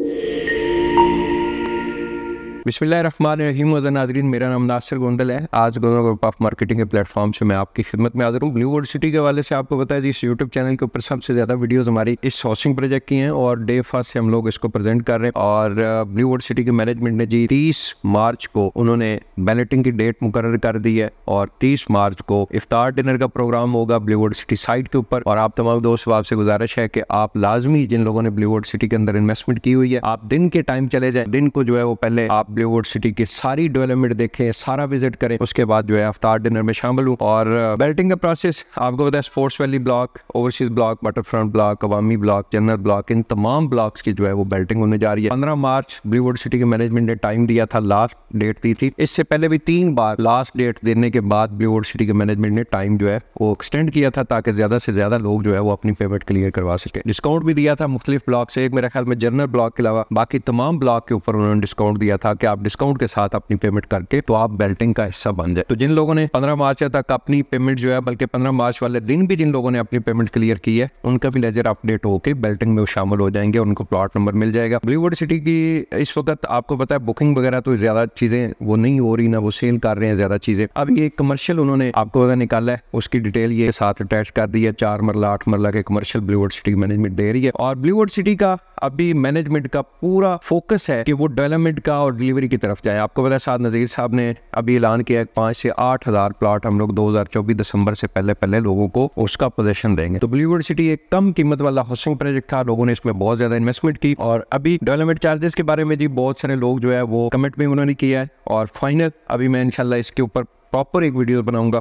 Música बिस्मिल्लाम नाजरीन मेरा नाम नासिर गोंदल है आज गोंदल ग्रुप ऑफ मार्केटिंग के प्लेटफॉर्म से मैं आपकी खिदमत में हाजिर हूँ ब्लू वर्ड सिटी के वाले से आपको बताया जी इस यूट्यूब चैनल के ऊपर सबसे ज्यादा वीडियोस हमारी इस सोसिंग प्रोजेक्ट की हैं और डे फर्स्ट से हम लोग इसको प्रेजेंट कर रहे हैं और ब्लू वर्ड सिटी के मैनेजमेंट ने जी तीस मार्च को उन्होंने बैलेटिंग की डेट मुकर कर दी है और तीस मार्च को इफ्तार डिनर का प्रोग्राम होगा ब्लू वर्ड सिटी साइट के ऊपर और आप तमाम दोस्तों आपसे गुजारिश है कि आप लाजमी जिन लोगों ने ब्लू वर्ड सिटी के अंदर इन्वेस्टमेंट की हुई है आप दिन के टाइम चले जाए दिन को जो है वो पहले आप ब्लूवुड सिटी की सारी डेवलपमेंट देखें सारा विजिट करें उसके बाद जो है अफ्तार डिनर में शामिल हूँ और बेल्टिंग का प्रोसेस आपको बताया sports valley block overseas block waterfront block अवामी ब्लॉक जनरल ब्लॉक इन तमाम ब्लॉक की जो है वो बेल्टिंग होने जा रही है पंद्रह मार्च बॉलीवुड सिटी के मैनेजमेंट ने टाइम दिया था लास्ट डेट दी थी इससे पहले भी तीन बार लास्ट डेट देने के बाद ब्लूवुड सिटी के मैनेजमेंट ने टाइम जो है वो एक्सटेंड किया था ताकि ज्यादा से ज्यादा लोग जो है वो अपनी पेमेंट क्लियर करवा सके डिस्काउंट भी दिया था मुख्तलिफ ब्लॉक से एक मेरे ख्याल में जनरल ब्लॉक के अलावा बाकी तमाम ब्लॉक के ऊपर उन्होंने डिस्काउंट दिया था के आप डिस्काउंट के साथ अपनी पेमेंट करके तो आप बेल्टिंग का हिस्सा बन जाए तो जिन लोगों ने पंद्रह मार्च तक अपनी पेमेंट जो है बल्कि पंद्रह मार्च वाले दिन भी जिन लोगों ने अपनी पेमेंट क्लियर की है उनका भी लेजर अपडेट होकर बेल्टिंग में शामिल हो जाएंगे उनको प्लॉट नंबर मिल जाएगा ब्लीवुड सिटी की इस वक्त आपको पता है बुकिंग वगैरह तो ज्यादा चीजें वो नहीं हो रही ना वो सेल कर रहे हैं ज्यादा चीजें अब ये कमर्शियल उन्होंने आपको पता निकाला है उसकी डिटेल ये साथ अटैच कर दी है चार मरला आठ मरला के कमर्शियल ब्लीवुड सिटी मैनेजमेंट दे रही है और ब्लीवुड सिटी का अभी मैनेजमेंट का पूरा फोकस है कि वो डेवलपमेंट का और डिलीवरी की तरफ जाएँ आपको पता साद नज़ीर साहब ने अभी ऐलान किया है पाँच से आठ हज़ार प्लाट हम लोग दो हज़ार चौबीस दिसंबर से पहले पहले लोगों को उसका पोजेशन देंगे तो ब्लूवर्ड सिटी एक कम कीमत वाला हाउसिंग प्रोजेक्ट था लोगों ने इसमें बहुत ज़्यादा इन्वेस्टमेंट की और अभी डेवलपमेंट चार्जेस के बारे में जी बहुत सारे लोग जो है वो कमेंट भी उन्होंने किया है और फाइनल अभी मैं इनशाला इसके ऊपर प्रॉपर एक वीडियो बनाऊंगा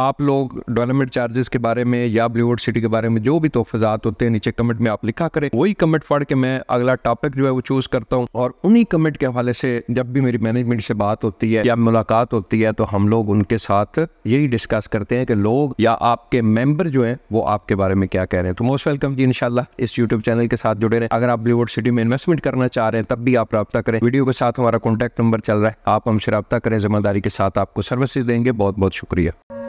आप लोग डेवलपमेंट चार्जेस के बारे में या ब्लूवर्ड सिटी के बारे में जो भी तोहफात होते हैं नीचे कमेंट में आप लिखा करें वही कमेंट पढ़ के मैं अगला टॉपिक जो है वो चूज करता हूँ और उन्हीं कमेंट के हवाले से जब भी मेरी मैनेजमेंट से बात होती है या मुलाकात होती है तो हम लोग उनके साथ यही डिस्कस करते हैं कि लोग या आपके मेंबर जो है वो आपके बारे में क्या कह रहे हैं तो मोस्ट वेलकम जी इनशाला इस यूट्यूब चैनल के साथ जुड़े रहे अगर आप ब्लूवर्ड सिटी में इन्वेस्टमेंट करना चाह रहे हैं तब भी आप रब्ता करें वीडियो के साथ हमारा कॉन्टैक्ट नंबर चल रहा है आप हमसे रब्ता करें जिम्मेदारी के साथ आपको सर्विसेज देंगे बहुत बहुत शुक्रिया